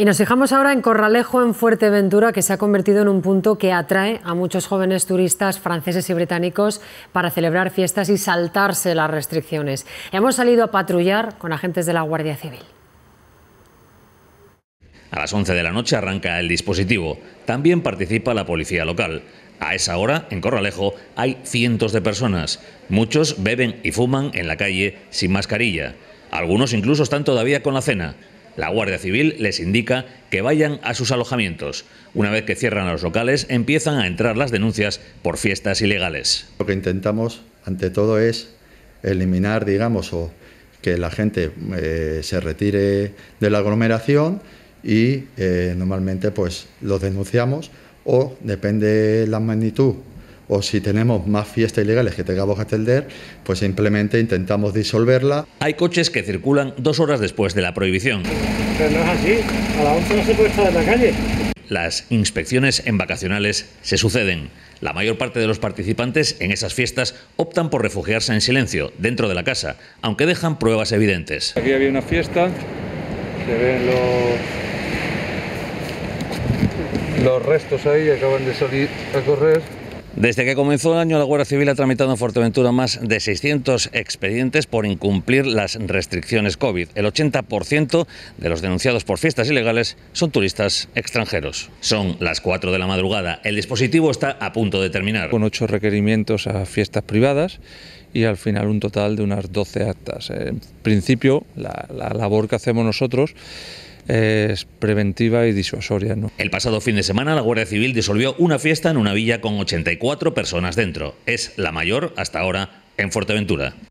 Y nos fijamos ahora en Corralejo, en Fuerteventura, que se ha convertido en un punto que atrae a muchos jóvenes turistas franceses y británicos para celebrar fiestas y saltarse las restricciones. Hemos salido a patrullar con agentes de la Guardia Civil. A las 11 de la noche arranca el dispositivo. También participa la policía local. A esa hora, en Corralejo, hay cientos de personas. Muchos beben y fuman en la calle sin mascarilla. Algunos incluso están todavía con la cena. La Guardia Civil les indica que vayan a sus alojamientos. Una vez que cierran los locales, empiezan a entrar las denuncias por fiestas ilegales. Lo que intentamos, ante todo, es eliminar, digamos, o que la gente eh, se retire de la aglomeración y eh, normalmente pues los denunciamos o depende la magnitud o si tenemos más fiestas ilegales que tengamos que atender, pues simplemente intentamos disolverla. Hay coches que circulan dos horas después de la prohibición. Pero no es así, a las 11 no se puede estar en la calle. Las inspecciones en vacacionales se suceden. La mayor parte de los participantes en esas fiestas optan por refugiarse en silencio, dentro de la casa, aunque dejan pruebas evidentes. Aquí había una fiesta, se ven los, los restos ahí, acaban de salir a correr. Desde que comenzó el año, la Guardia Civil ha tramitado en Fuerteventura más de 600 expedientes por incumplir las restricciones COVID. El 80% de los denunciados por fiestas ilegales son turistas extranjeros. Son las 4 de la madrugada. El dispositivo está a punto de terminar. Con ocho requerimientos a fiestas privadas y al final un total de unas 12 actas. En principio, la labor que hacemos nosotros es preventiva y disuasoria. El pasado fin de semana la Guardia Civil disolvió una fiesta en una villa con 84 personas dentro. Es la mayor hasta ahora en Fuerteventura.